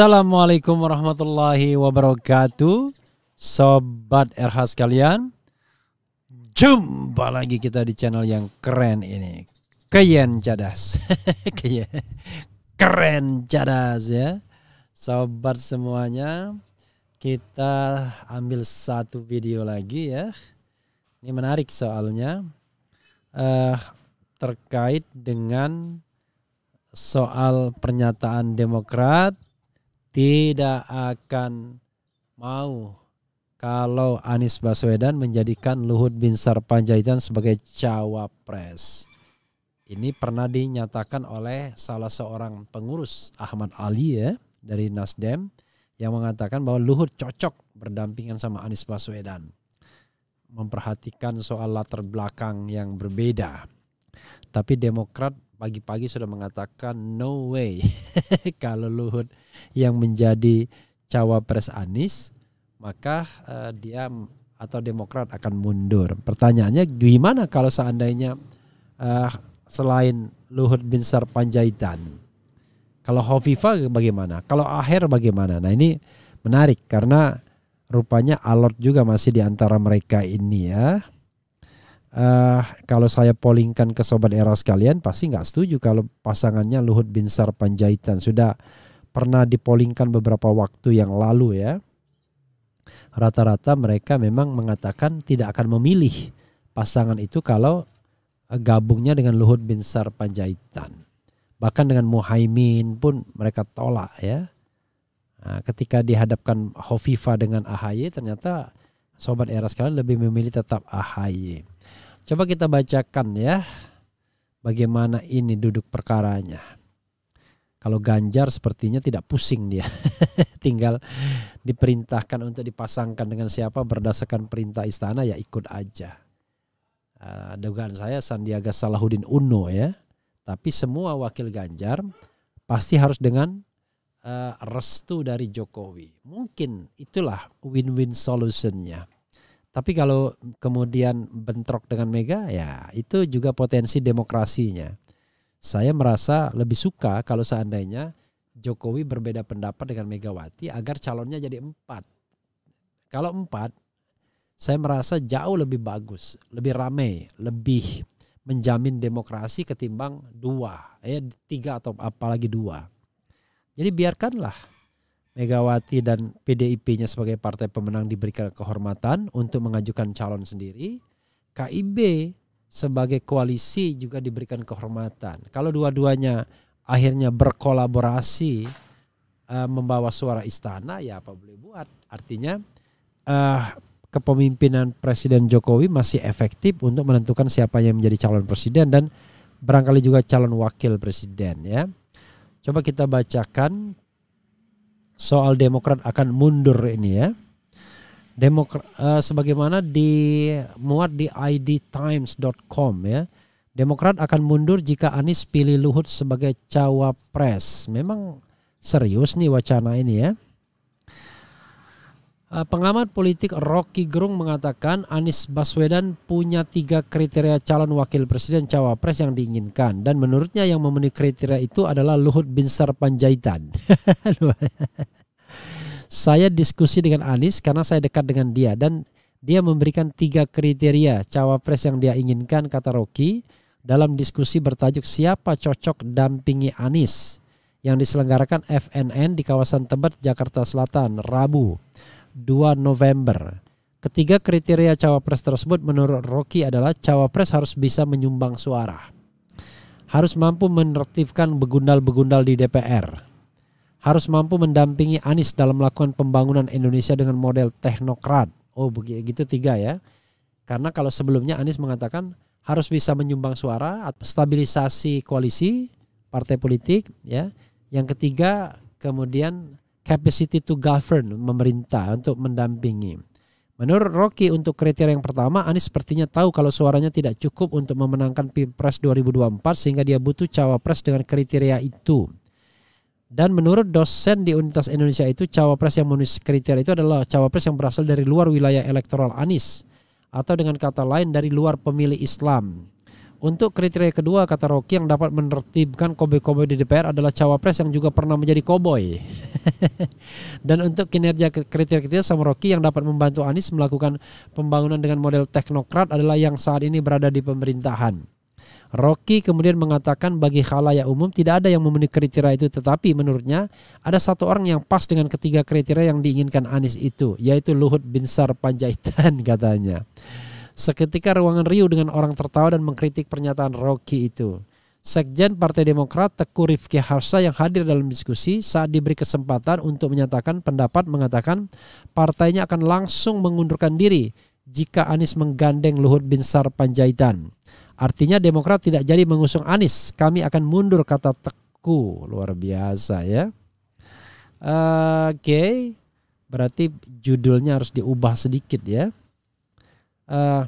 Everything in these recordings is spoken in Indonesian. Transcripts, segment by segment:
Assalamualaikum warahmatullahi wabarakatuh Sobat RH sekalian Jumpa lagi kita di channel yang keren ini keren Cadas Keren Cadas ya Sobat semuanya Kita ambil satu video lagi ya Ini menarik soalnya uh, Terkait dengan soal pernyataan Demokrat tidak akan mau kalau Anies Baswedan menjadikan Luhut Bin Sarpanjaitan sebagai cawapres. Ini pernah dinyatakan oleh salah seorang pengurus Ahmad Ali ya dari Nasdem yang mengatakan bahwa Luhut cocok berdampingan sama Anies Baswedan. Memperhatikan soal latar belakang yang berbeda. Tapi Demokrat pagi-pagi sudah mengatakan no way kalau Luhut yang menjadi cawapres Anies maka uh, dia atau Demokrat akan mundur. Pertanyaannya gimana kalau seandainya uh, selain Luhut bin Sarpanjaitan kalau Hovifa bagaimana? Kalau Aher bagaimana? Nah ini menarik karena rupanya alot juga masih di antara mereka ini ya uh, kalau saya pollingkan ke sobat era sekalian pasti nggak setuju kalau pasangannya Luhut Binsar Panjaitan sudah pernah dipollingkan beberapa waktu yang lalu ya. Rata-rata mereka memang mengatakan tidak akan memilih pasangan itu kalau eh, gabungnya dengan Luhut Binsar Panjaitan. Bahkan dengan Muhaimin pun mereka tolak ya. Nah, ketika dihadapkan Hovifa dengan Ahaye, ternyata sobat era sekalian lebih memilih tetap Ahaye. Coba kita bacakan ya bagaimana ini duduk perkaranya. Kalau Ganjar sepertinya tidak pusing dia. Tinggal diperintahkan untuk dipasangkan dengan siapa berdasarkan perintah istana ya ikut aja. Uh, dugaan saya Sandiaga Salahuddin Uno ya. Tapi semua wakil Ganjar pasti harus dengan uh, restu dari Jokowi. Mungkin itulah win-win solutionnya. Tapi kalau kemudian bentrok dengan Mega, ya itu juga potensi demokrasinya. Saya merasa lebih suka kalau seandainya Jokowi berbeda pendapat dengan Megawati agar calonnya jadi empat. Kalau empat, saya merasa jauh lebih bagus, lebih ramai, lebih menjamin demokrasi ketimbang dua, eh tiga atau apalagi dua. Jadi biarkanlah Megawati dan PDIP-nya sebagai partai pemenang diberikan kehormatan untuk mengajukan calon sendiri. KIB sebagai koalisi juga diberikan kehormatan. Kalau dua-duanya akhirnya berkolaborasi uh, membawa suara istana, ya apa boleh buat. Artinya uh, kepemimpinan Presiden Jokowi masih efektif untuk menentukan siapa yang menjadi calon presiden dan barangkali juga calon wakil presiden ya. Coba kita bacakan soal Demokrat akan mundur ini ya. Demokrat uh, eh, sebagaimana muat di idtimes.com ya. Demokrat akan mundur jika Anies pilih Luhut sebagai cawapres. Memang serius nih wacana ini ya. Eh, pengamat politik Rocky Gerung mengatakan Anies Baswedan punya tiga kriteria calon wakil presiden cawapres yang diinginkan dan menurutnya yang memenuhi kriteria itu adalah Luhut Binsar Panjaitan. saya diskusi dengan Anies karena saya dekat dengan dia dan dia memberikan tiga kriteria cawapres yang dia inginkan kata Rocky dalam diskusi bertajuk siapa cocok dampingi Anies yang diselenggarakan FNN di kawasan Tebet Jakarta Selatan Rabu. 2 November. Ketiga kriteria cawapres tersebut menurut Rocky adalah cawapres harus bisa menyumbang suara. Harus mampu menertibkan begundal-begundal di DPR. Harus mampu mendampingi Anies dalam melakukan pembangunan Indonesia dengan model teknokrat. Oh begitu tiga ya. Karena kalau sebelumnya Anies mengatakan harus bisa menyumbang suara, stabilisasi koalisi, partai politik ya. Yang ketiga kemudian capacity to govern memerintah untuk mendampingi. Menurut Rocky untuk kriteria yang pertama Anies sepertinya tahu kalau suaranya tidak cukup untuk memenangkan Pilpres 2024 sehingga dia butuh cawapres dengan kriteria itu. Dan menurut dosen di Universitas Indonesia itu cawapres yang memenuhi kriteria itu adalah cawapres yang berasal dari luar wilayah elektoral Anies atau dengan kata lain dari luar pemilih Islam. Untuk kriteria kedua kata Rocky yang dapat menertibkan koboi-koboi di DPR adalah cawapres yang juga pernah menjadi koboi. Dan untuk kinerja kriteria ketiga sama Rocky yang dapat membantu Anies melakukan pembangunan dengan model teknokrat adalah yang saat ini berada di pemerintahan. Rocky kemudian mengatakan bagi khalayak umum tidak ada yang memenuhi kriteria itu tetapi menurutnya ada satu orang yang pas dengan ketiga kriteria yang diinginkan Anies itu yaitu Luhut Binsar Panjaitan katanya. Seketika ruangan riuh dengan orang tertawa dan mengkritik pernyataan Rocky itu. Sekjen Partai Demokrat Teku Rifki Harsa yang hadir dalam diskusi saat diberi kesempatan untuk menyatakan pendapat mengatakan partainya akan langsung mengundurkan diri jika Anies menggandeng Luhut Binsar Panjaitan. Artinya Demokrat tidak jadi mengusung Anies, kami akan mundur kata Teku. Luar biasa ya. Oke, okay. berarti judulnya harus diubah sedikit ya uh,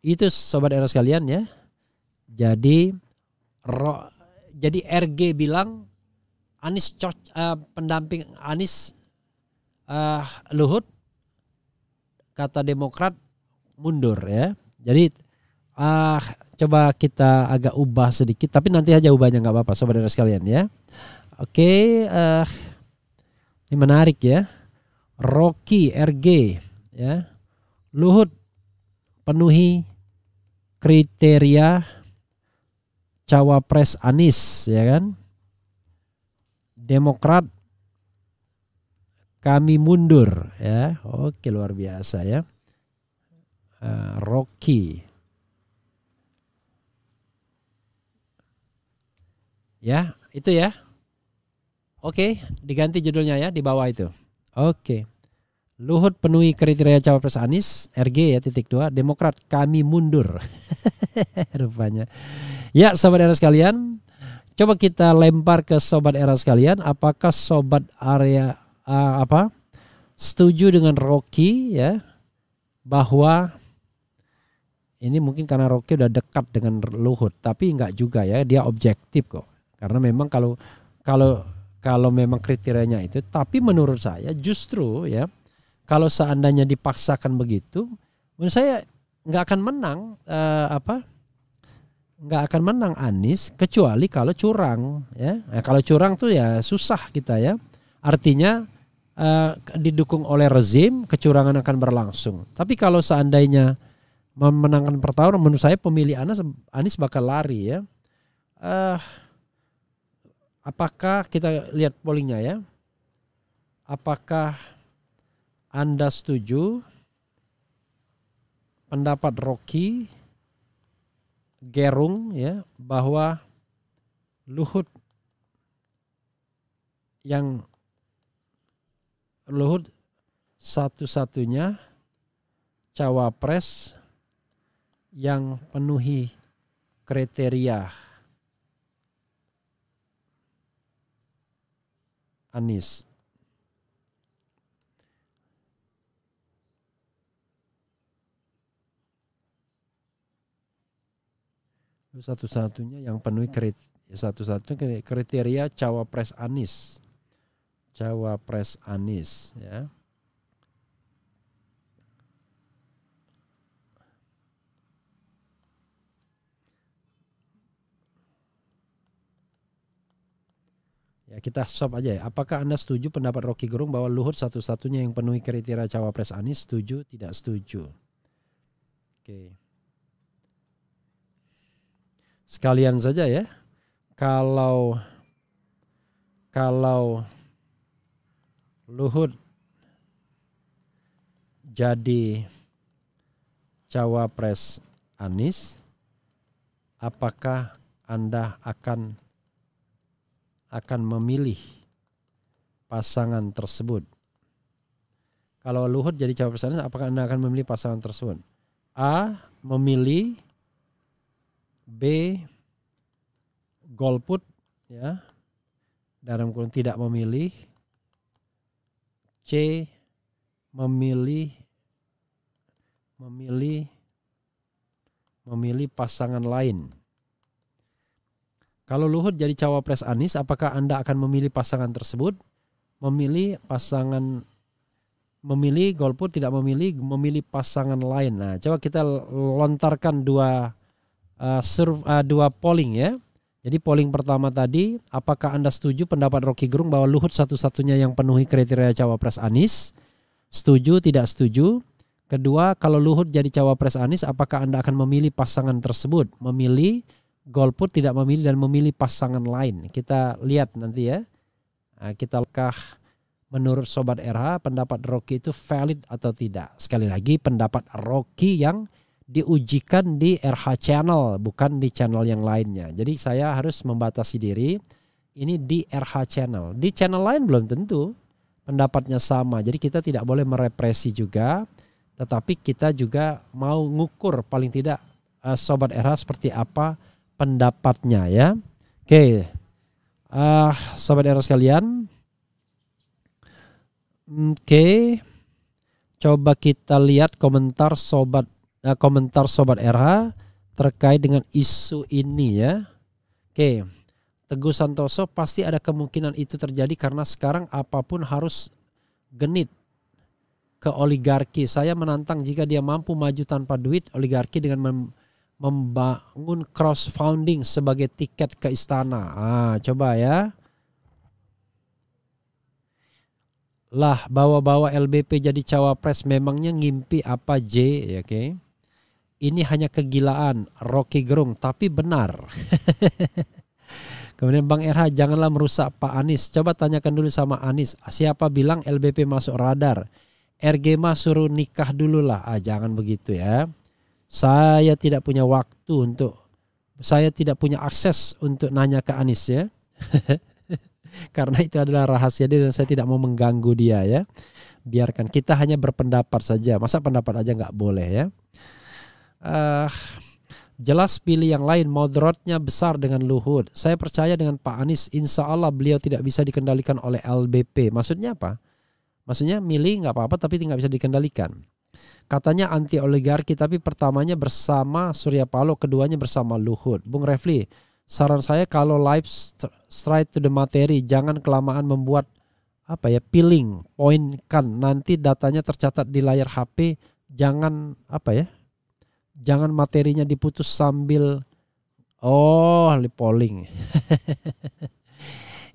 itu sobat era sekalian ya. Jadi ro, jadi RG bilang Anis co, uh, eh, pendamping Anis uh, Luhut kata Demokrat mundur ya. Jadi uh, coba kita agak ubah sedikit tapi nanti aja ubahnya nggak apa-apa sobat era sekalian ya. Oke, okay, uh, ini menarik ya. Rocky RG ya luhut penuhi kriteria cawapres Anies ya kan Demokrat kami mundur ya oke luar biasa ya uh, Rocky ya itu ya oke diganti judulnya ya di bawah itu oke Luhut penuhi kriteria cawapres Anies, RG ya titik dua, Demokrat kami mundur. Rupanya. Ya, sobat era sekalian, coba kita lempar ke sobat era sekalian, apakah sobat area uh, apa? Setuju dengan Rocky ya bahwa ini mungkin karena Rocky udah dekat dengan Luhut, tapi nggak juga ya, dia objektif kok. Karena memang kalau kalau kalau memang kriterianya itu, tapi menurut saya justru ya kalau seandainya dipaksakan begitu, menurut saya nggak akan menang eh, apa? nggak akan menang Anies kecuali kalau curang ya. Nah, kalau curang tuh ya susah kita ya. Artinya eh, didukung oleh rezim kecurangan akan berlangsung. Tapi kalau seandainya memenangkan pertarungan menurut saya pemilih Anies Anies bakal lari ya. Eh apakah kita lihat pollingnya ya? Apakah anda setuju pendapat Rocky Gerung ya bahwa Luhut yang Luhut satu-satunya cawapres yang penuhi kriteria Anies. itu satu-satunya yang penuhi kriteria ya satu-satunya kriteria cawapres Anis, cawapres Anis, ya Ya, kita stop aja ya. Apakah Anda setuju pendapat Rocky Gerung bahwa Luhut satu-satunya yang penuhi kriteria cawapres Anies? Setuju, tidak setuju? Oke. Okay sekalian saja ya. Kalau kalau Luhut jadi cawapres Anies, apakah Anda akan akan memilih pasangan tersebut? Kalau Luhut jadi cawapres Anies, apakah Anda akan memilih pasangan tersebut? A. Memilih B golput ya dalam kurung tidak memilih C memilih memilih memilih pasangan lain. Kalau Luhut jadi cawapres Anies, apakah Anda akan memilih pasangan tersebut? Memilih pasangan memilih golput tidak memilih memilih pasangan lain. Nah, coba kita lontarkan dua uh, uh, dua polling ya. Jadi polling pertama tadi, apakah Anda setuju pendapat Rocky Gerung bahwa Luhut satu-satunya yang penuhi kriteria cawapres Anies? Setuju, tidak setuju? Kedua, kalau Luhut jadi cawapres Anies, apakah Anda akan memilih pasangan tersebut? Memilih, golput tidak memilih dan memilih pasangan lain. Kita lihat nanti ya. Nah, eh, kita kah menurut Sobat RH pendapat Rocky itu valid atau tidak? Sekali lagi pendapat Rocky yang diujikan di RH channel bukan di channel yang lainnya. Jadi saya harus membatasi diri ini di RH channel. Di channel lain belum tentu pendapatnya sama. Jadi kita tidak boleh merepresi juga tetapi kita juga mau ngukur paling tidak uh, sobat RH seperti apa pendapatnya ya. Oke. Okay. Uh, eh, sobat RH sekalian. Oke. Okay. Coba kita lihat komentar sobat uh, komentar sobat RH terkait dengan isu ini ya. Oke. Teguh Santoso pasti ada kemungkinan itu terjadi karena sekarang apapun harus genit ke oligarki. Saya menantang jika dia mampu maju tanpa duit oligarki dengan mem membangun cross founding sebagai tiket ke istana. Ah, coba ya. Lah bawa-bawa LBP jadi cawapres memangnya ngimpi apa J ya oke. Okay? ini hanya kegilaan Rocky Gerung tapi benar. Kemudian Bang RH janganlah merusak Pak Anies. Coba tanyakan dulu sama Anies, siapa bilang LBP masuk radar? RG mah suruh nikah dulu lah. Ah, jangan begitu ya. Saya tidak punya waktu untuk saya tidak punya akses untuk nanya ke Anies ya. Karena itu adalah rahasia dia dan saya tidak mau mengganggu dia ya. Biarkan kita hanya berpendapat saja. Masa pendapat aja nggak boleh ya uh, jelas pilih yang lain moderatnya besar dengan Luhut. Saya percaya dengan Pak Anies, insya Allah beliau tidak bisa dikendalikan oleh LBP. Maksudnya apa? Maksudnya milih nggak apa-apa tapi tidak bisa dikendalikan. Katanya anti oligarki tapi pertamanya bersama Surya Paloh, keduanya bersama Luhut. Bung Refli, saran saya kalau live straight to the materi, jangan kelamaan membuat apa ya peeling, poin kan nanti datanya tercatat di layar HP, jangan apa ya jangan materinya diputus sambil oh polling.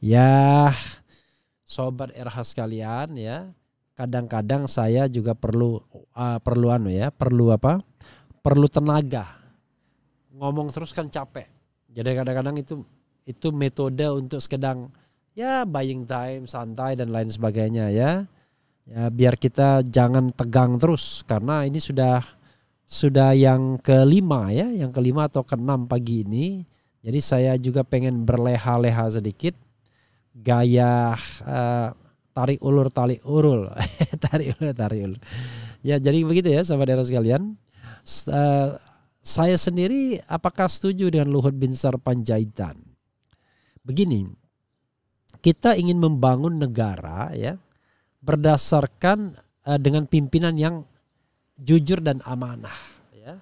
ya sobat RH sekalian ya, kadang-kadang saya juga perlu uh, perlu anu ya, perlu apa? Perlu tenaga. Ngomong terus kan capek. Jadi kadang-kadang itu itu metode untuk sekedang ya buying time, santai dan lain sebagainya ya. Ya biar kita jangan tegang terus karena ini sudah sudah yang kelima ya, yang kelima atau keenam pagi ini. Jadi saya juga pengen berleha-leha sedikit gaya uh, eh, tarik ulur tarik ulur tarik ulur tarik ulur ya jadi begitu ya sahabat daerah sekalian uh, saya sendiri apakah setuju dengan Luhut Binsar Panjaitan begini kita ingin membangun negara ya berdasarkan uh, dengan pimpinan yang jujur dan amanah. Ya.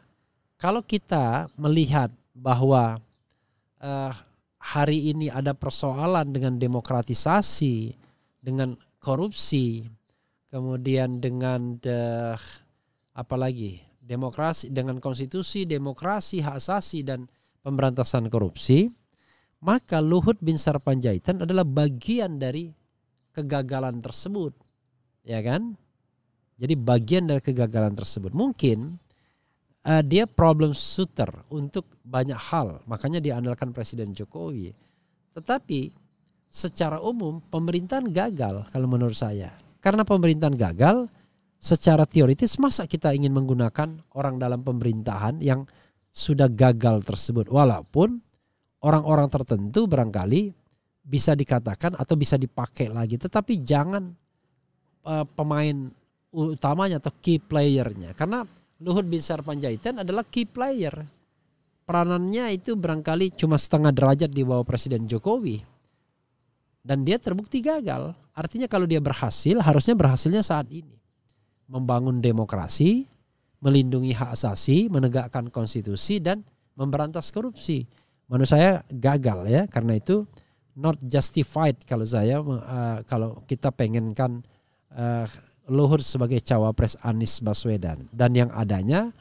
Kalau kita melihat bahwa uh, hari ini ada persoalan dengan demokratisasi, dengan korupsi, kemudian dengan uh, apa lagi demokrasi dengan konstitusi, demokrasi, hak asasi dan pemberantasan korupsi, maka Luhut bin Sarpanjaitan adalah bagian dari kegagalan tersebut, ya kan? Jadi bagian dari kegagalan tersebut mungkin uh, dia problem shooter untuk banyak hal, makanya diandalkan Presiden Jokowi. Tetapi secara umum pemerintahan gagal kalau menurut saya. Karena pemerintahan gagal, secara teoritis masa kita ingin menggunakan orang dalam pemerintahan yang sudah gagal tersebut walaupun orang-orang tertentu barangkali bisa dikatakan atau bisa dipakai lagi tetapi jangan uh, pemain utamanya atau key playernya karena Luhut Binsar Panjaitan adalah key player peranannya itu barangkali cuma setengah derajat di bawah Presiden Jokowi dan dia terbukti gagal artinya kalau dia berhasil harusnya berhasilnya saat ini membangun demokrasi melindungi hak asasi menegakkan konstitusi dan memberantas korupsi menurut saya gagal ya karena itu not justified kalau saya eh, kalau kita pengenkan uh, Luhut sebagai cawapres Anies Baswedan dan yang adanya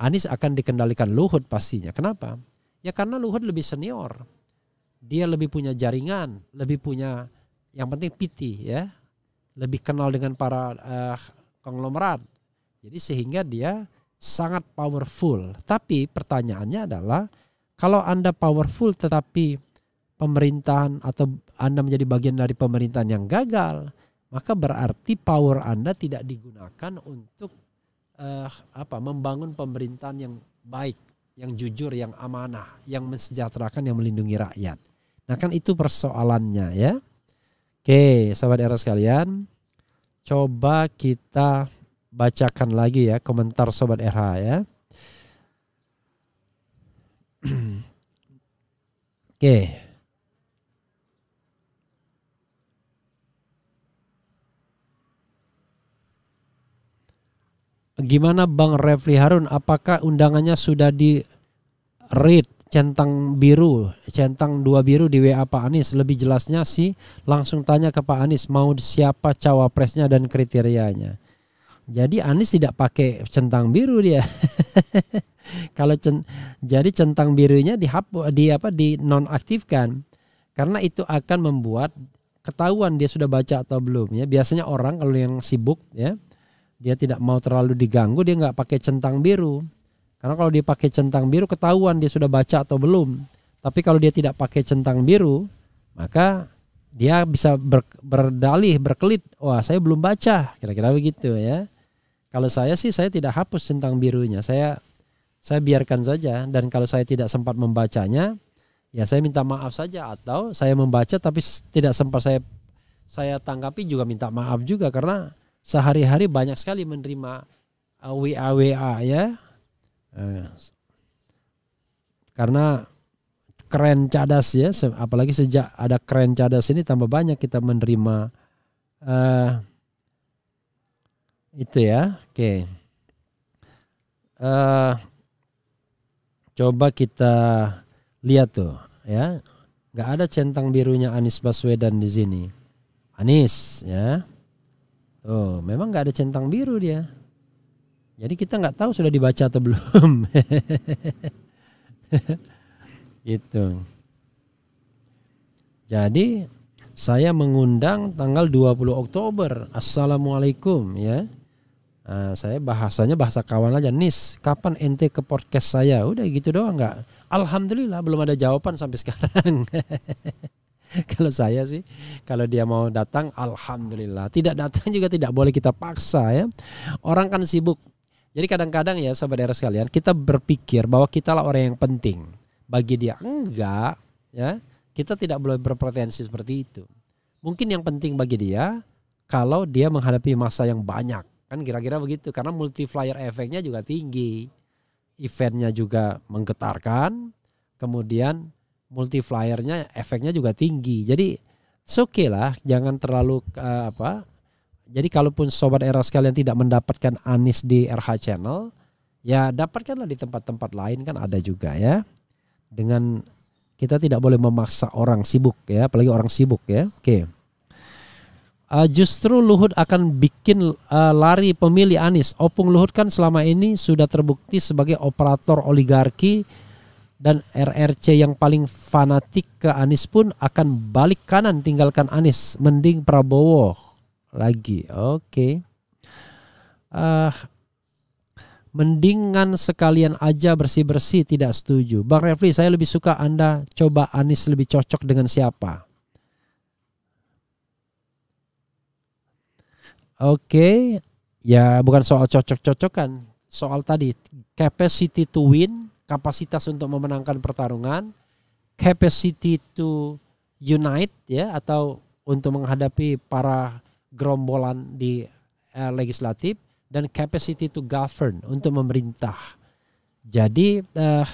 Anies akan dikendalikan Luhut pastinya. Kenapa? Ya karena Luhut lebih senior. Dia lebih punya jaringan, lebih punya yang penting piti ya. Lebih kenal dengan para uh, konglomerat. Jadi sehingga dia sangat powerful. Tapi pertanyaannya adalah kalau Anda powerful tetapi pemerintahan atau Anda menjadi bagian dari pemerintahan yang gagal, maka berarti power Anda tidak digunakan untuk uh, apa membangun pemerintahan yang baik, yang jujur, yang amanah, yang mensejahterakan, yang melindungi rakyat. Nah, kan itu persoalannya ya. Oke, sahabat era sekalian, coba kita bacakan lagi ya komentar sobat RH ya. Oke. Gimana Bang Refli Harun? Apakah undangannya sudah di read centang biru, centang dua biru di WA Pak Anies? Lebih jelasnya sih langsung tanya ke Pak Anies mau siapa cawapresnya dan kriterianya. Jadi Anies tidak pakai centang biru dia. Kalau cent jadi centang birunya dihapus di apa di nonaktifkan karena itu akan membuat ketahuan dia sudah baca atau belum ya. Biasanya orang kalau yang sibuk ya dia tidak mau terlalu diganggu dia nggak pakai centang biru karena kalau dia pakai centang biru ketahuan dia sudah baca atau belum tapi kalau dia tidak pakai centang biru maka dia bisa ber, berdalih berkelit wah saya belum baca kira-kira begitu ya kalau saya sih saya tidak hapus centang birunya saya saya biarkan saja dan kalau saya tidak sempat membacanya ya saya minta maaf saja atau saya membaca tapi tidak sempat saya saya tanggapi juga minta maaf juga karena sehari-hari banyak sekali menerima uh, WA WA ya. Eh, karena keren cadas ya, apalagi sejak ada keren cadas ini tambah banyak kita menerima uh, itu ya. Oke. Okay. uh, eh, coba kita lihat tuh ya. nggak ada centang birunya Anies Baswedan di sini. Anies ya Oh, memang nggak ada centang biru dia. Jadi kita nggak tahu sudah dibaca atau belum. gitu. Jadi saya mengundang tanggal 20 Oktober. Assalamualaikum ya. Nah, saya bahasanya bahasa kawan aja. Nis, kapan ente ke podcast saya? Udah gitu doang nggak? Alhamdulillah belum ada jawaban sampai sekarang. kalau saya sih kalau dia mau datang alhamdulillah. Tidak datang juga tidak boleh kita paksa ya. Orang kan sibuk. Jadi kadang-kadang ya daerah sekalian kita berpikir bahwa kita lah orang yang penting. Bagi dia enggak ya. Kita tidak boleh berpretensi seperti itu. Mungkin yang penting bagi dia kalau dia menghadapi masa yang banyak kan kira-kira begitu karena multiplier efeknya juga tinggi eventnya juga menggetarkan kemudian multipliernya efeknya juga tinggi. Jadi oke okay lah, jangan terlalu uh, apa. Jadi kalaupun sobat era sekalian tidak mendapatkan Anis di RH channel, ya dapatkanlah di tempat-tempat lain kan ada juga ya. Dengan kita tidak boleh memaksa orang sibuk ya, apalagi orang sibuk ya. Oke. Okay. Uh, eh, justru Luhut akan bikin uh, lari pemilih Anis. Opung Luhut kan selama ini sudah terbukti sebagai operator oligarki dan RRC yang paling fanatik ke Anies pun akan balik kanan tinggalkan Anies mending Prabowo lagi oke okay. uh, mendingan sekalian aja bersih-bersih tidak setuju Bang Refli saya lebih suka Anda coba Anies lebih cocok dengan siapa oke okay. ya bukan soal cocok-cocokan soal tadi capacity to win kapasitas untuk memenangkan pertarungan, capacity to unite ya atau untuk menghadapi para gerombolan di eh, legislatif dan capacity to govern untuk memerintah. Jadi eh,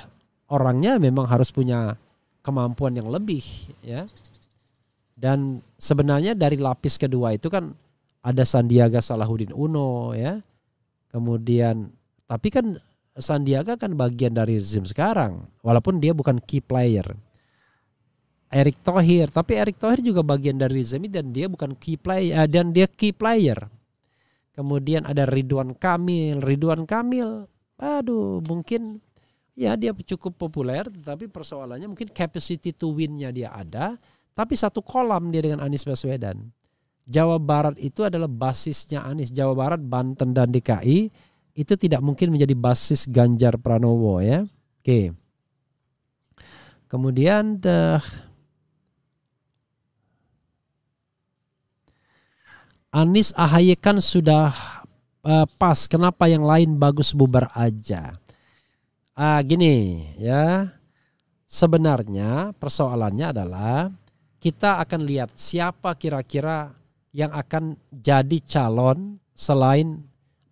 orangnya memang harus punya kemampuan yang lebih ya. Dan sebenarnya dari lapis kedua itu kan ada Sandiaga Salahuddin Uno ya. Kemudian tapi kan Sandiaga kan bagian dari rezim sekarang, walaupun dia bukan key player. Erick Thohir, tapi Erick Thohir juga bagian dari rezim dan dia bukan key player eh, dan dia key player. Kemudian ada Ridwan Kamil, Ridwan Kamil, aduh mungkin ya dia cukup populer, tapi persoalannya mungkin capacity to winnya dia ada, tapi satu kolam dia dengan Anies Baswedan. Jawa Barat itu adalah basisnya Anies. Jawa Barat, Banten dan DKI itu tidak mungkin menjadi basis Ganjar Pranowo ya. Oke. Kemudian the eh, Anies Ahaye kan sudah uh, pas, kenapa yang lain bagus bubar aja? Ah gini ya. Sebenarnya persoalannya adalah kita akan lihat siapa kira-kira yang akan jadi calon selain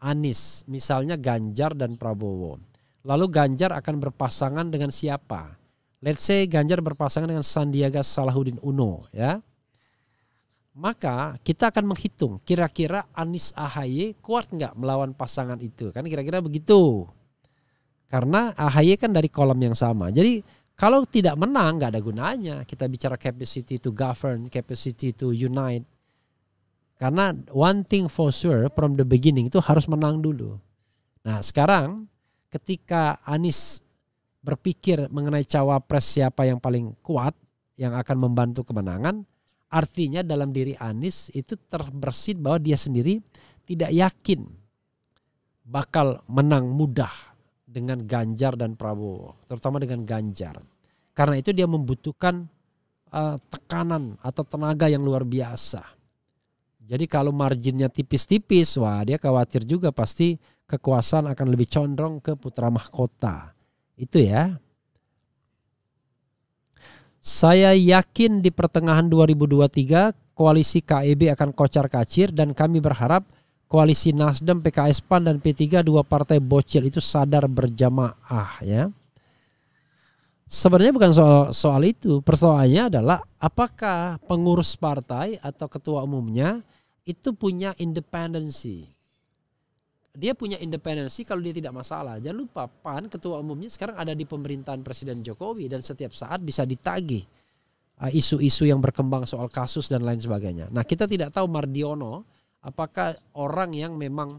Anis misalnya Ganjar dan Prabowo. Lalu Ganjar akan berpasangan dengan siapa? Let's say Ganjar berpasangan dengan Sandiaga Salahuddin Uno, ya. Maka kita akan menghitung kira-kira Anis AHY kuat nggak melawan pasangan itu, kan kira-kira begitu. Karena AHY kan dari kolam yang sama. Jadi kalau tidak menang nggak ada gunanya kita bicara capacity to govern, capacity to unite karena one thing for sure from the beginning itu harus menang dulu. Nah sekarang ketika Anies berpikir mengenai cawapres siapa yang paling kuat yang akan membantu kemenangan, artinya dalam diri Anies itu terbersit bahwa dia sendiri tidak yakin bakal menang mudah dengan Ganjar dan Prabowo, terutama dengan Ganjar. Karena itu dia membutuhkan uh, tekanan atau tenaga yang luar biasa. Jadi kalau marginnya tipis-tipis, wah dia khawatir juga pasti kekuasaan akan lebih condong ke putra mahkota. Itu ya. Saya yakin di pertengahan 2023 koalisi KEB akan kocar kacir dan kami berharap koalisi Nasdem, PKS, PAN dan P3 dua partai bocil itu sadar berjamaah ya. Sebenarnya bukan soal soal itu. Persoalannya adalah apakah pengurus partai atau ketua umumnya itu punya independensi. Dia punya independensi kalau dia tidak masalah. Jangan lupa PAN ketua umumnya sekarang ada di pemerintahan Presiden Jokowi dan setiap saat bisa ditagih uh, isu-isu yang berkembang soal kasus dan lain sebagainya. Nah kita tidak tahu Mardiono apakah orang yang memang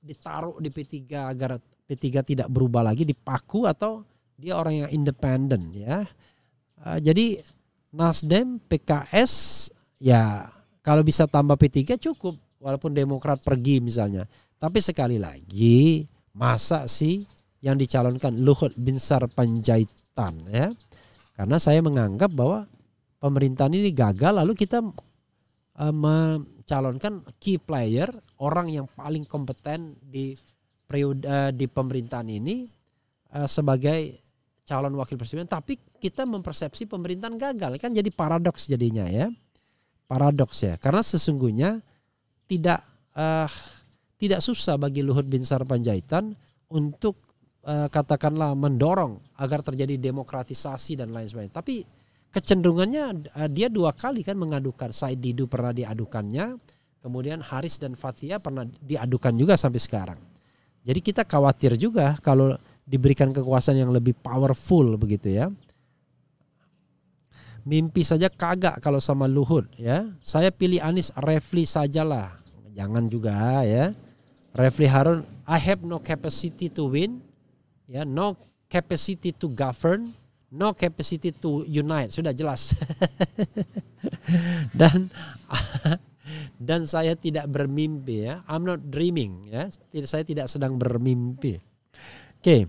ditaruh di P3 agar P3 tidak berubah lagi dipaku atau dia orang yang independen ya. Uh, jadi Nasdem, PKS ya kalau bisa tambah P3 cukup walaupun Demokrat pergi misalnya. Tapi sekali lagi masa sih yang dicalonkan Luhut Binsar Panjaitan ya. Karena saya menganggap bahwa pemerintahan ini gagal lalu kita uh, mencalonkan key player, orang yang paling kompeten di periode eh, di pemerintahan ini uh, sebagai calon wakil presiden tapi kita mempersepsi pemerintahan gagal kan jadi paradoks jadinya ya paradoks ya karena sesungguhnya tidak uh, tidak susah bagi Luhut Binsar Panjaitan untuk uh, katakanlah mendorong agar terjadi demokratisasi dan lain sebagainya tapi kecenderungannya uh, dia dua kali kan mengadukan Said Didu pernah diadukannya kemudian Haris dan Fatia pernah diadukan juga sampai sekarang jadi kita khawatir juga kalau diberikan kekuasaan yang lebih powerful begitu ya Mimpi saja kagak kalau sama Luhut ya. Saya pilih Anies Refli sajalah. Jangan juga ya. Refli Harun, I have no capacity to win. Ya, no capacity to govern, no capacity to unite. Sudah jelas. dan dan saya tidak bermimpi ya. I'm not dreaming ya. Saya tidak sedang bermimpi. Oke. Okay.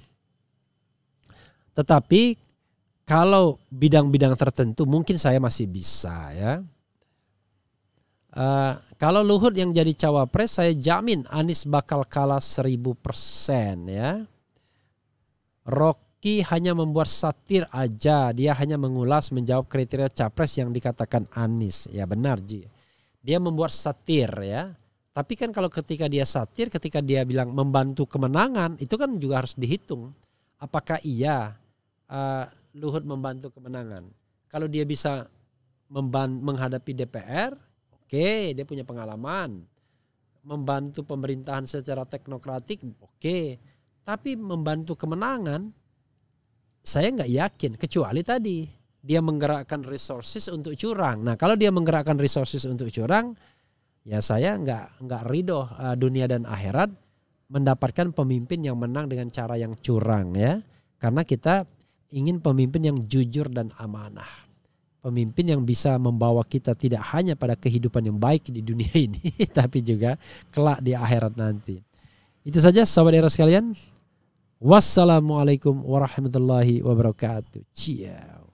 Tetapi kalau bidang-bidang tertentu mungkin saya masih bisa ya. Uh, kalau Luhut yang jadi cawapres saya jamin Anies bakal kalah seribu persen ya. Rocky hanya membuat satir aja. Dia hanya mengulas menjawab kriteria capres yang dikatakan Anies. Ya benar Ji. Dia membuat satir ya. Tapi kan kalau ketika dia satir, ketika dia bilang membantu kemenangan, itu kan juga harus dihitung. Apakah iya uh, Luhut membantu kemenangan. Kalau dia bisa menghadapi DPR, oke, okay, dia punya pengalaman. Membantu pemerintahan secara teknokratik, oke. Okay. Tapi membantu kemenangan, saya nggak yakin. Kecuali tadi dia menggerakkan resources untuk curang. Nah, kalau dia menggerakkan resources untuk curang, ya saya nggak nggak ridho uh, dunia dan akhirat mendapatkan pemimpin yang menang dengan cara yang curang ya karena kita ingin pemimpin yang jujur dan amanah. Pemimpin yang bisa membawa kita tidak hanya pada kehidupan yang baik di dunia ini, tapi juga kelak di akhirat nanti. Itu saja sahabat era sekalian. Wassalamualaikum warahmatullahi wabarakatuh. Ciao.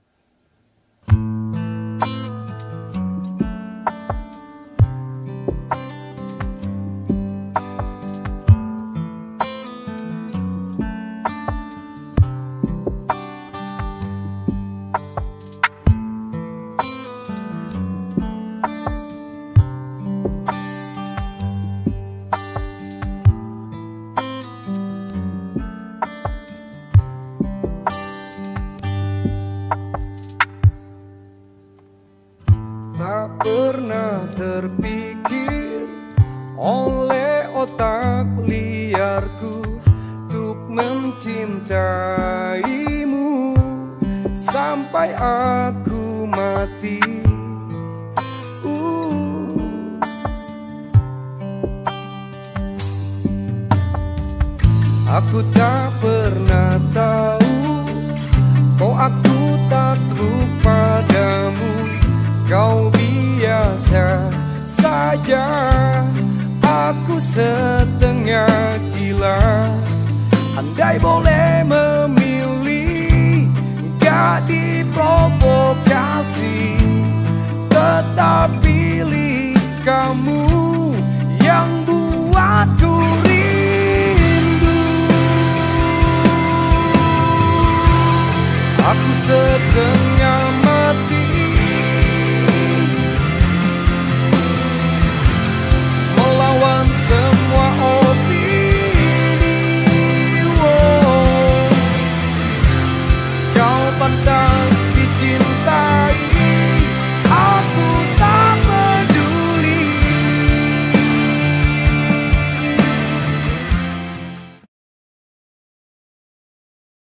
saja Aku setengah gila Andai boleh memilih Gak diprovokasi Tetap pilih kamu Yang buatku rindu Aku setengah